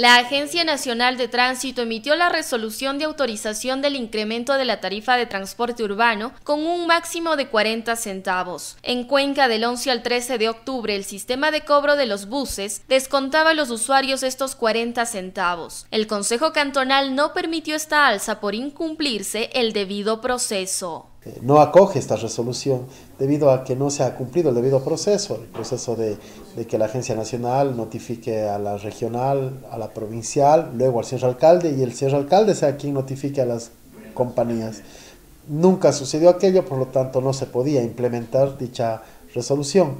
La Agencia Nacional de Tránsito emitió la resolución de autorización del incremento de la tarifa de transporte urbano con un máximo de 40 centavos. En Cuenca, del 11 al 13 de octubre, el sistema de cobro de los buses descontaba a los usuarios estos 40 centavos. El Consejo Cantonal no permitió esta alza por incumplirse el debido proceso. Eh, no acoge esta resolución debido a que no se ha cumplido el debido proceso, el proceso de, que la agencia nacional notifique a la regional, a la provincial, luego al señor alcalde y el señor alcalde sea quien notifique a las compañías. Nunca sucedió aquello, por lo tanto no se podía implementar dicha resolución.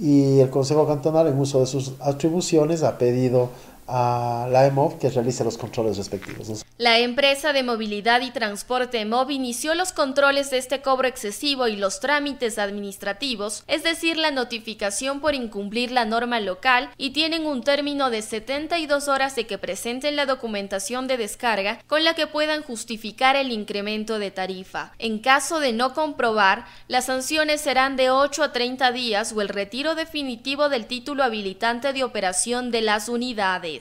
Y el Consejo Cantonal, en uso de sus atribuciones, ha pedido a la EMOV que realice los controles respectivos. La empresa de movilidad y transporte EMOV inició los controles de este cobro excesivo y los trámites administrativos, es decir, la notificación por incumplir la norma local y tienen un término de 72 horas de que presenten la documentación de descarga con la que puedan justificar el incremento de tarifa. En caso de no comprobar, las sanciones serán de 8 a 30 días o el retiro definitivo del título habilitante de operación de las unidades.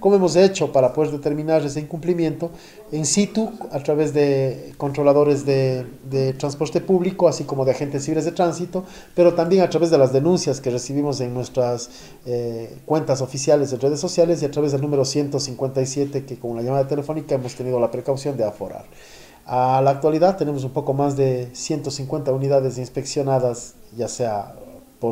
¿Cómo hemos hecho para poder determinar ese incumplimiento? En situ, a través de controladores de, transporte público, así como de agentes civiles de tránsito, pero también a través de las denuncias que recibimos en nuestras eh, cuentas oficiales de redes sociales y a través del número 157 que con la llamada telefónica hemos tenido la precaución de aforar. A la actualidad tenemos un poco más de 150 unidades inspeccionadas, ya sea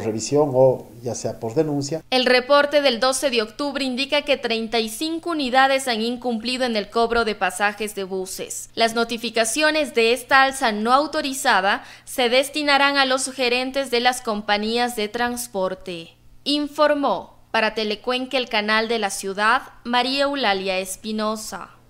revisión o ya sea por denuncia. El reporte del 12 de octubre indica que 35 unidades han incumplido en el cobro de pasajes de buses. Las notificaciones de esta alza no autorizada se destinarán a los gerentes de las compañías de transporte. Informó para Telecuenca el canal de la ciudad María Eulalia Espinosa.